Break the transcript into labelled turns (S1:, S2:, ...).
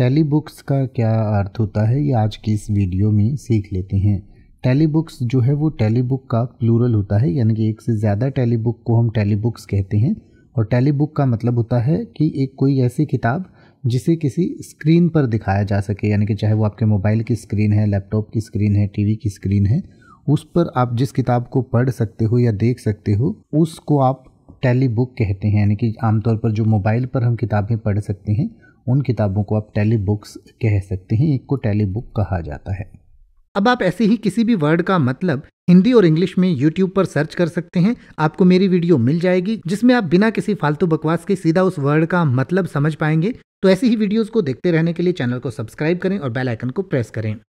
S1: tally books का क्या अर्थ होता है ये आज की इस वीडियो में सीख लेते हैं टैली बुक्स जो है वो टैली बुक का प्लूरल होता है यानी कि एक से ज़्यादा टैली बुक को हम टैली बुक्स कहते हैं और टैली बुक का मतलब होता है कि एक कोई ऐसी किताब जिसे किसी स्क्रीन पर दिखाया जा सके यानी कि चाहे वो आपके मोबाइल की स्क्रीन है लैपटॉप की स्क्रीन है टीवी की स्क्रीन है उस पर आप जिस किताब को पढ़ सकते हो या देख सकते हो उसको आप टैली बुक कहते हैं यानी कि आमतौर पर जो मोबाइल पर हम किताबें पढ़ सकते हैं उन किताबों को आप टैली बुक्स कह सकते हैं एक को टैली बुक कहा जाता है अब आप ऐसे ही किसी भी वर्ड का मतलब हिंदी और इंग्लिश में यूट्यूब पर सर्च कर सकते हैं आपको मेरी वीडियो मिल जाएगी जिसमें आप बिना किसी फालतू बकवास के सीधा उस वर्ड का मतलब समझ पाएंगे तो ऐसी ही वीडियोस को देखते रहने के लिए चैनल को सब्सक्राइब करें और बेल आइकन को प्रेस करें